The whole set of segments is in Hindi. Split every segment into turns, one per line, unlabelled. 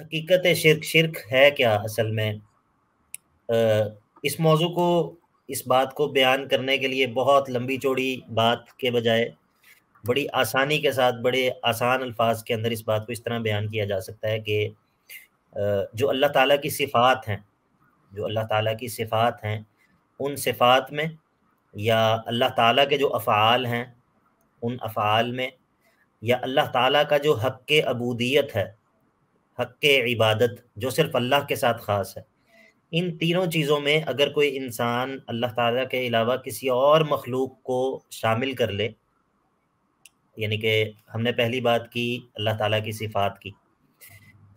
हकीकत शिरक शिरक है क्या असल में इस मौजू को इस बात को बयान करने के लिए बहुत लंबी चौड़ी बात के बजाय बड़ी आसानी के साथ बड़े आसान अल्फाज के अंदर इस बात को इस तरह बयान किया जा सकता है कि जो अल्लाह ताला की सिफ़ात हैं जो अल्लाह ताला की सिफ़ात हैं उन सिफ़ात में या अल्लाह ताला के जो अफ़ाल हैं उन अफ़ाल में या अल्लाह ताला का जो हक़ अबूदियत है हक इबादत जो सिर्फ अल्लाह के साथ ख़ास है इन तीनों चीज़ों में अगर कोई इंसान अल्लाह ताला के अलावा किसी और मखलूक को शामिल कर ले यानी कि हमने पहली बात की अल्लाह ताला की सिफात की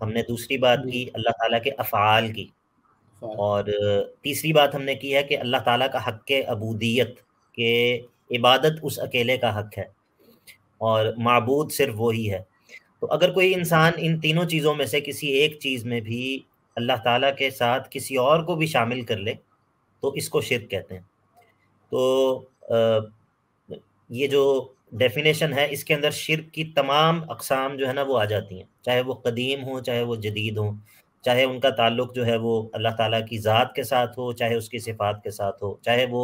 हमने दूसरी बात की अल्लाह ताला के अफ़ाल की और तीसरी बात हमने की है कि अल्लाह ताला का हक अबूदियत के इबादत उस अकेले का हक है और मबूद सिर्फ वही है तो अगर कोई इंसान इन तीनों चीज़ों में से किसी एक चीज़ में भी अल्लाह ताला के साथ किसी और को भी शामिल कर ले तो इसको शिरक कहते हैं तो आ, ये जो डेफिनेशन है इसके अंदर शिरक की तमाम अकसाम जो है ना वो आ जाती हैं चाहे वो कदीम हो चाहे वो जदीद हो चाहे उनका ताल्लुक जो है वो अल्लाह ताला की ज़ात के साथ हो चाहे उसकी सिफात के साथ हो चाहे वो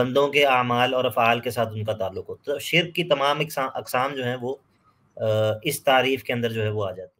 बंदों के अमाल और अफ़ाल के साथ उनका ताल्लुक हो तो शिरक की तमाम अकसाम जो हैं वो इस तारीफ के अंदर जो है वो आ जाती है